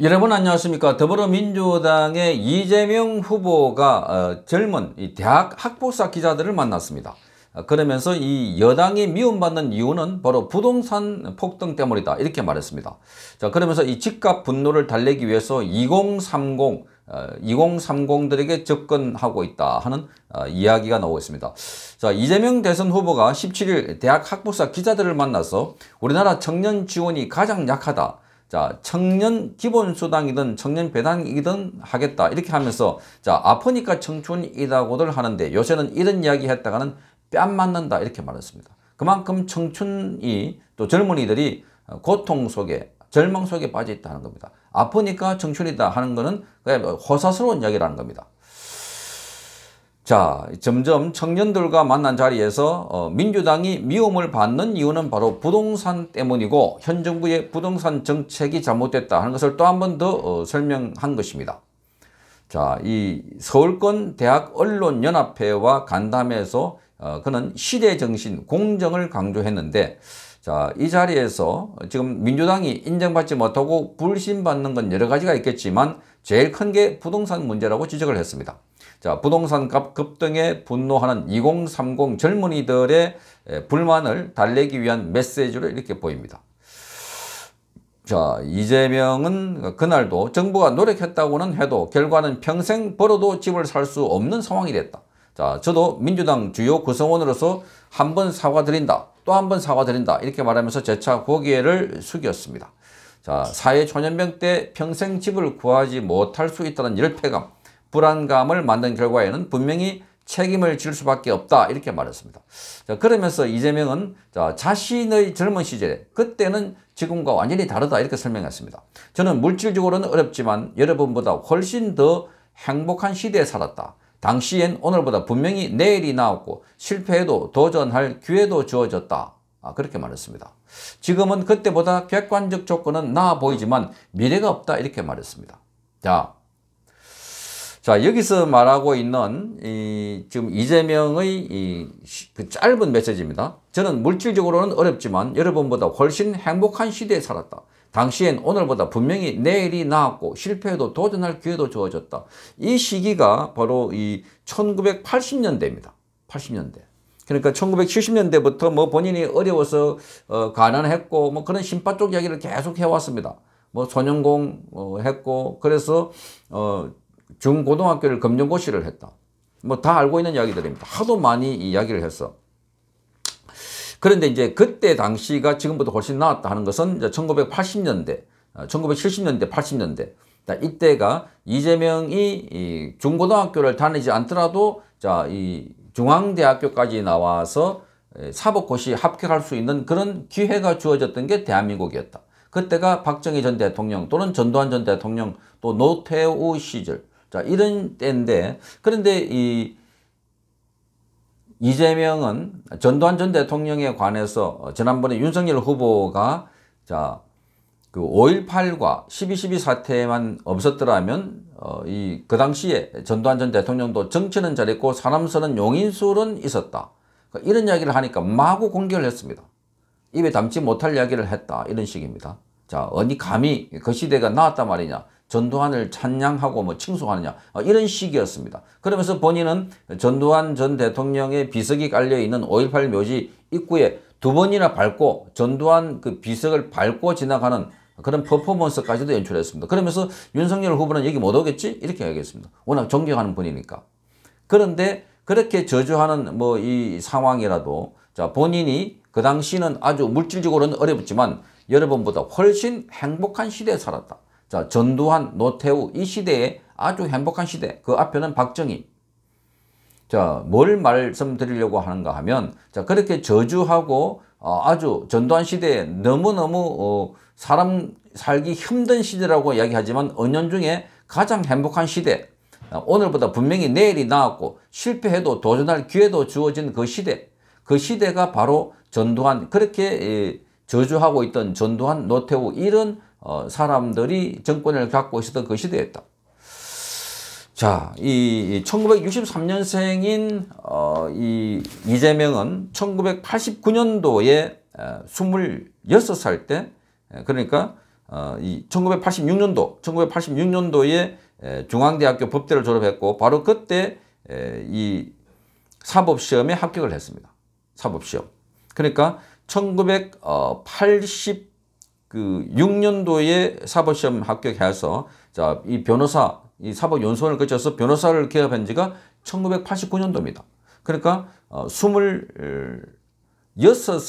여러분 안녕하십니까 더불어민주당의 이재명 후보가 어, 젊은 대학 학복사 기자들을 만났습니다 어, 그러면서 이 여당이 미움받는 이유는 바로 부동산 폭등 때문이다 이렇게 말했습니다 자 그러면서 이 집값 분노를 달래기 위해서 2030 2030들에게 어, 접근하고 있다 하는 이야기가 나오고 있습니다. 자 이재명 대선 후보가 17일 대학 학부사 기자들을 만나서 우리나라 청년 지원이 가장 약하다. 자, 청년 기본수당이든 청년 배당이든 하겠다. 이렇게 하면서 자, 아프니까 청춘이라고들 하는데 요새는 이런 이야기 했다가는 뺨 맞는다. 이렇게 말했습니다. 그만큼 청춘이 또 젊은이들이 고통 속에 절망 속에 빠져 있다는 겁니다. 아프니까 청춘이다 하는 것은 그냥 뭐 호사스러운 이야기라는 겁니다. 자, 점점 청년들과 만난 자리에서 어, 민주당이 미움을 받는 이유는 바로 부동산 때문이고 현 정부의 부동산 정책이 잘못됐다 하는 것을 또 한 번더 어, 설명한 것입니다. 자, 이 서울권 대학 언론연합회와 간담회에서 어, 그는 시대 정신, 공정을 강조했는데 자, 이 자리에서 지금 민주당이 인정받지 못하고 불신받는 건 여러 가지가 있겠지만 제일 큰 게 부동산 문제라고 지적을 했습니다. 자, 부동산 값 급등에 분노하는 2030 젊은이들의 불만을 달래기 위한 메시지로 이렇게 보입니다. 자, 이재명은 그날도 정부가 노력했다고는 해도 결과는 평생 벌어도 집을 살 수 없는 상황이 됐다. 자, 저도 민주당 주요 구성원으로서 한 번 사과드린다. 또 한 번 사과드린다. 이렇게 말하면서 재차 고개를 숙였습니다. 자, 사회초년병 때 평생 집을 구하지 못할 수 있다는 열패감. 불안감을 만든 결과에는 분명히 책임을 질 수밖에 없다 이렇게 말했습니다. 자, 그러면서 이재명은 자, 신의 젊은 시절에 그때는 지금과 완전히 다르다 이렇게 설명했습니다. 저는 물질적으로는 어렵지만 여러분보다 훨씬 더 행복한 시대에 살았다. 당시엔 오늘보다 분명히 내일이 나왔고 실패해도 도전할 기회도 주어졌다. 아, 그렇게 말했습니다. 지금은 그때보다 객관적 조건은 나아 보이지만 미래가 없다 이렇게 말했습니다. 자, 자, 여기서 말하고 있는 이 지금 이재명의 이 그 짧은 메시지입니다. 저는 물질적으로는 어렵지만 여러분보다 훨씬 행복한 시대에 살았다. 당시엔 오늘보다 분명히 내일이 나았고 실패해도 도전할 기회도 주어졌다. 이 시기가 바로 이 1980년대입니다. 80년대. 그러니까 1970년대부터 뭐 본인이 어려워서 어, 가난했고 뭐 그런 심파 쪽 이야기를 계속 해왔습니다. 뭐 소년공 어, 했고 그래서 어 중고등학교를 검정고시를 했다. 뭐 다 알고 있는 이야기들입니다. 하도 많이 이야기를 했어. 그런데 이제 그때 당시가 지금보다 훨씬 나았다 하는 것은 1980년대, 1970년대, 80년대 이때가 이재명이 중고등학교를 다니지 않더라도 자, 이 중앙대학교까지 나와서 사법고시 합격할 수 있는 그런 기회가 주어졌던 게 대한민국이었다. 그때가 박정희 전 대통령 또는 전두환 전 대통령 또 노태우 시절 자, 이런 때인데, 그런데 이 이재명은 전두환 전 대통령에 관해서 지난번에 윤석열 후보가 자, 그 5.18과 12.12 사태만 없었더라면 어, 이, 그 당시에 전두환 전 대통령도 정치는 잘했고 사람선는 용인술은 있었다. 그러니까 이런 이야기를 하니까 마구 공격을 했습니다. 입에 담지 못할 이야기를 했다. 이런 식입니다. 자, 어디 감히 그 시대가 나왔단 말이냐. 전두환을 찬양하고 뭐 칭송하느냐 어, 이런 식이었습니다. 그러면서 본인은 전두환 전 대통령의 비석이 깔려있는 5.18 묘지 입구에 두 번이나 밟고 전두환 그 비석을 밟고 지나가는 그런 퍼포먼스까지도 연출했습니다. 그러면서 윤석열 후보는 여기 못 오겠지? 이렇게 얘기했습니다. 워낙 존경하는 분이니까. 그런데 그렇게 저주하는 뭐 이 상황이라도 자 본인이 그 당시는 아주 물질적으로는 어려지만 여러분보다 훨씬 행복한 시대에 살았다. 자, 전두환, 노태우 이 시대에 아주 행복한 시대. 그 앞에는 박정희. 자, 뭘 말씀드리려고 하는가 하면 자, 그렇게 저주하고 어, 아주 전두환 시대에 너무너무 어, 사람 살기 힘든 시대라고 이야기하지만 언년 중에 가장 행복한 시대. 어, 오늘보다 분명히 내일이 나았고 실패해도 도전할 기회도 주어진 그 시대. 그 시대가 바로 전두환 그렇게 저주하고 있던 전두환, 노태우 이런 어, 사람들이 정권을 갖고 있었던 그 시대였다. 자, 이 1963년생인 어, 이 이재명은 1989년도에 26살 어, 때 예, 그러니까 어, 이 1986년도 1986년도에 중앙대학교 법대를 졸업했고 바로 그때 이 사법시험에 합격을 했습니다. 사법시험. 그러니까 1980그 6년도에 사법시험 합격해서 자, 이 변호사, 이 사법연수원을 거쳐서 변호사를 개업한 지가 1989년도입니다. 그러니까 26살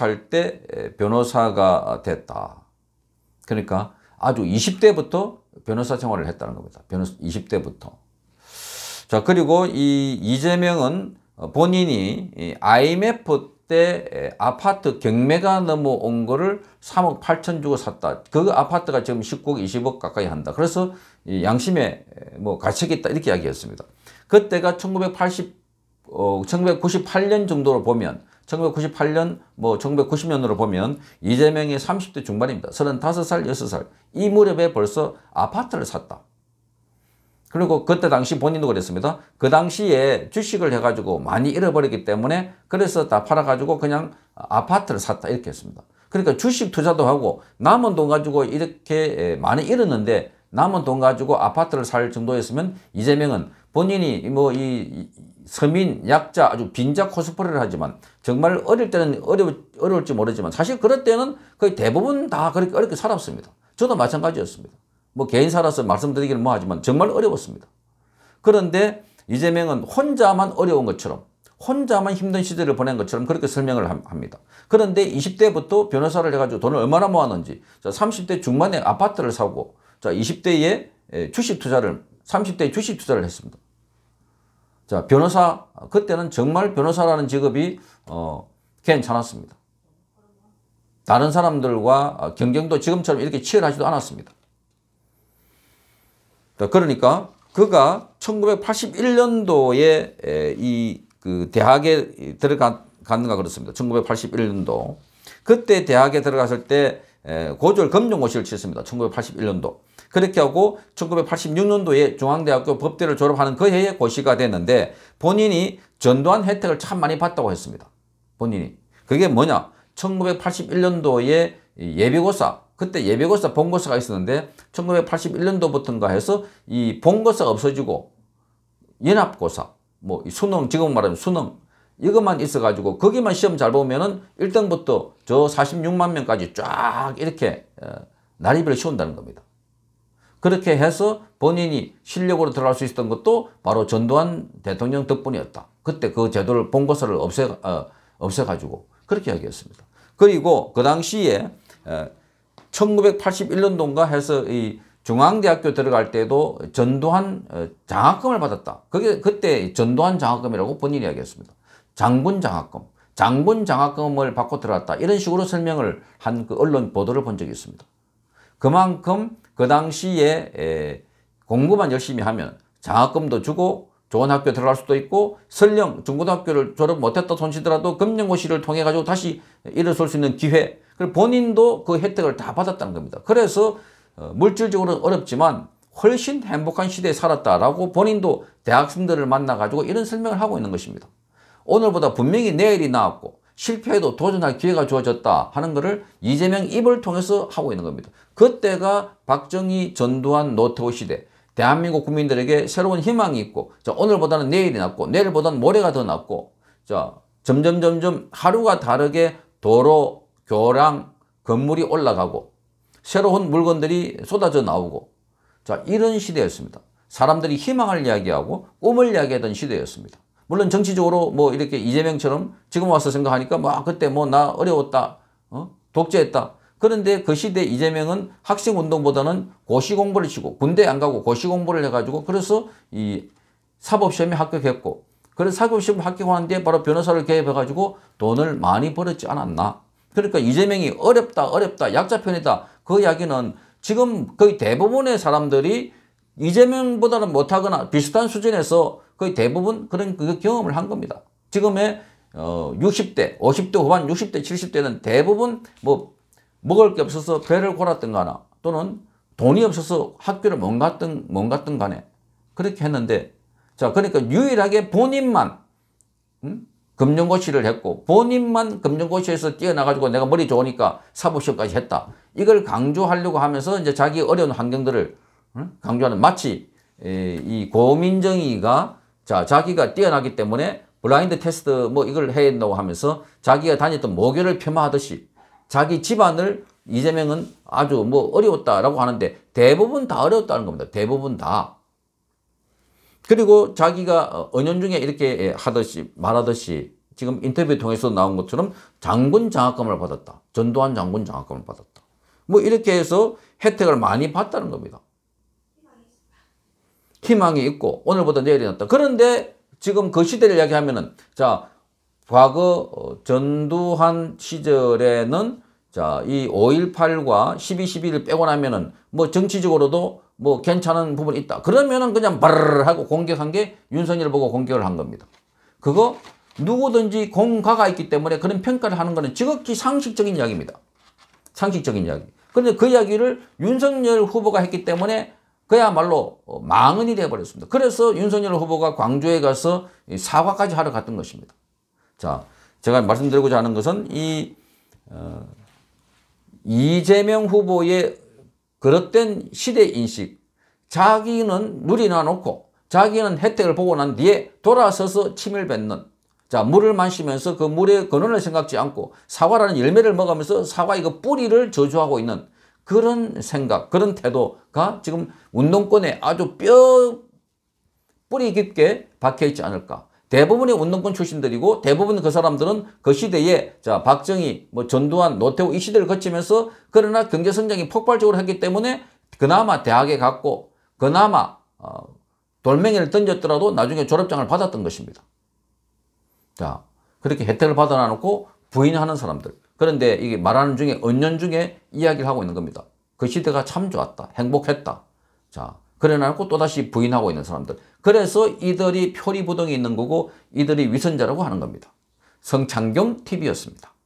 어, 어, 때 변호사가 됐다. 그러니까 아주 20대부터 변호사 생활을 했다는 겁니다. 변호사 20대부터. 자, 그리고 이 이재명은 본인이 IMF 때 아파트 경매가 넘어온 거를 3억 8천 주고 샀다. 그 아파트가 지금 19억 20억 가까이 한다. 그래서 양심에 뭐가책겠다 이렇게 이야기했습니다. 그때가 1980, 어, 1998년 정도로 보면 1998년 뭐 1990년으로 보면 이재명이 30대 중반입니다. 35살, 6살 이 무렵에 벌써 아파트를 샀다. 그리고 그때 당시 본인도 그랬습니다. 그 당시에 주식을 해가지고 많이 잃어버렸기 때문에 그래서 다 팔아가지고 그냥 아파트를 샀다 이렇게 했습니다. 그러니까 주식 투자도 하고 남은 돈 가지고 이렇게 예, 많이 잃었는데 남은 돈 가지고 아파트를 살 정도였으면 이재명은 본인이 뭐 이 서민, 약자, 아주 빈자 코스프레를 하지만 정말 어릴 때는 어려, 어려울지 모르지만 사실 그럴 때는 거의 대부분 다 그렇게 어렵게 살았습니다. 저도 마찬가지였습니다. 뭐 개인사라서 말씀드리기는 뭐하지만 정말 어려웠습니다. 그런데 이재명은 혼자만 어려운 것처럼 혼자만 힘든 시대를 보낸 것처럼 그렇게 설명을 합니다. 그런데 20대부터 변호사를 해가지고 돈을 얼마나 모았는지 30대 중반에 아파트를 사고 20대에 주식 투자를 30대에 주식 투자를 했습니다. 자 변호사 그때는 정말 변호사라는 직업이 어, 괜찮았습니다. 다른 사람들과 아, 경쟁도 지금처럼 이렇게 치열하지도 않았습니다. 그러니까 그가 1981년도에 이그 대학에 들어갔는가 그렇습니다. 1981년도. 그때 대학에 들어갔을 때 고졸 검정고시를 치렀습니다. 1981년도. 그렇게 하고 1986년도에 중앙대학교 법대를 졸업하는 그 해에 고시가 됐는데 본인이 전두환 혜택을 참 많이 받다고 했습니다. 본인이. 그게 뭐냐? 1981년도에 예비고사 그때 예비고사 본고사가 있었는데 1981년도부터인가 해서 이 본고사가 없어지고 연합고사 뭐 수능 지금 말하면 수능 이것만 있어 가지고 거기만 시험 잘 보면은 1등부터 저 46만 명까지 쫙 이렇게 나리비를 어, 씌운다는 겁니다. 그렇게 해서 본인이 실력으로 들어갈 수 있었던 것도 바로 전두환 대통령 덕분이었다. 그때 그 제도를 본고사를 없애 어, 없애 가지고 그렇게 이야기했습니다. 그리고 그 당시에 에, 어, 1981년도인가 해서 이 중앙대학교 들어갈 때도 전두환 어, 장학금을 받았다. 그게 그때 전두환 장학금이라고 본인이 이야기했습니다. 장군 장학금, 장군 장학금을 받고 들어갔다. 이런 식으로 설명을 한 그 언론 보도를 본 적이 있습니다. 그만큼 그 당시에 공부만 열심히 하면 장학금도 주고 좋은 학교 들어갈 수도 있고 설령 중고등학교를 졸업 못했다 손치더라도 금년고시를 통해 가지고 다시 일어설 수 있는 기회 그리고 본인도 그 혜택을 다 받았다는 겁니다. 그래서 어, 물질적으로는 어렵지만 훨씬 행복한 시대에 살았다라고 본인도 대학생들을 만나가지고 이런 설명을 하고 있는 것입니다. 오늘보다 분명히 내일이 나았고 실패해도 도전할 기회가 주어졌다 하는 것을 이재명 입을 통해서 하고 있는 겁니다. 그때가 박정희, 전두환, 노태우 시대 대한민국 국민들에게 새로운 희망이 있고 자, 오늘보다는 내일이 낫고 내일보다는 모레가 더 낫고 자, 점점 점점 하루가 다르게 도로 교량 건물이 올라가고 새로운 물건들이 쏟아져 나오고 자 이런 시대였습니다. 사람들이 희망을 이야기하고 꿈을 이야기하던 시대였습니다. 물론 정치적으로 뭐 이렇게 이재명처럼 지금 와서 생각하니까 막 뭐, 아, 그때 뭐 나 어려웠다, 어? 독재했다. 그런데 그 시대 이재명은 학생운동보다는 고시공부를 치고 군대 안 가고 고시공부를 해가지고 그래서 이 사법시험에 합격했고 그래서 사법시험 합격하는데 바로 변호사를 개입해가지고 돈을 많이 벌었지 않았나 그러니까 이재명이 어렵다 어렵다 약자 편이다 그 이야기는 지금 거의 대부분의 사람들이 이재명보다는 못하거나 비슷한 수준에서 거의 대부분 그런 그 경험을 한 겁니다. 지금의 어 60대, 50대 후반, 60대, 70대는 대부분 뭐 먹을 게 없어서 배를 골았던가나 또는 돈이 없어서 학교를 못 갔던 못 갔던 간에 그렇게 했는데 자 그러니까 유일하게 본인만 음? 금융고시를 했고 본인만 금융고시에서 뛰어나가지고 내가 머리 좋으니까 사법시험까지 했다. 이걸 강조하려고 하면서 이제 자기 어려운 환경들을 강조하는 마치 이 고민정이가 자 자기가 뛰어나기 때문에 블라인드 테스트 뭐 이걸 해야 된다고 하면서 자기가 다녔던 모교를 폄하하듯이 자기 집안을 이재명은 아주 뭐 어려웠다라고 하는데 대부분 다 어려웠다는 겁니다. 대부분 다. 그리고 자기가 언연중에 어, 이렇게 예, 하듯이 말하듯이 지금 인터뷰 통해서 나온 것처럼 장군 장학금을 받았다. 전두환 장군 장학금을 받았다. 뭐 이렇게 해서 혜택을 많이 받다는 겁니다. 희망이 있고 오늘보다 내일이 낫다. 그런데 지금 그 시대를 이야기하면은 자 과거 어, 전두환 시절에는 자, 이 5.18과 12.12를 빼고 나면은 뭐 정치적으로도 뭐 괜찮은 부분이 있다. 그러면은 그냥 바르르 하고 공격한 게 윤석열 보고 공격을 한 겁니다. 그거 누구든지 공과가 있기 때문에 그런 평가를 하는 거는 지극히 상식적인 이야기입니다. 상식적인 이야기. 그런데 그 이야기를 윤석열 후보가 했기 때문에 그야말로 망언이 되어버렸습니다. 그래서 윤석열 후보가 광주에 가서 사과까지 하러 갔던 것입니다. 자, 제가 말씀드리고자 하는 것은 이 어, 이재명 후보의 그릇된 시대인식 자기는 물이 나놓고 자기는 혜택을 보고 난 뒤에 돌아서서 침을 뱉는 자 물을 마시면서 그 물의 근원을 생각지 않고 사과라는 열매를 먹으면서 사과 이거 뿌리를 저주하고 있는 그런 생각 그런 태도가 지금 운동권에 아주 뼈 뿌리 깊게 박혀있지 않을까 대부분의 운동권 출신들이고 대부분 그 사람들은 그 시대에 자 박정희, 뭐 전두환, 노태우 이 시대를 거치면서 그러나 경제 성장이 폭발적으로 했기 때문에 그나마 대학에 갔고 그나마 어, 돌멩이를 던졌더라도 나중에 졸업장을 받았던 것입니다. 자 그렇게 혜택을 받아놓고 부인하는 사람들 그런데 이게 말하는 중에 언년 중에 이야기를 하고 있는 겁니다. 그 시대가 참 좋았다. 행복했다. 자 그래놓고 또다시 부인하고 있는 사람들. 그래서 이들이 표리부동이 있는 거고 이들이 위선자라고 하는 겁니다. 성창경 TV였습니다.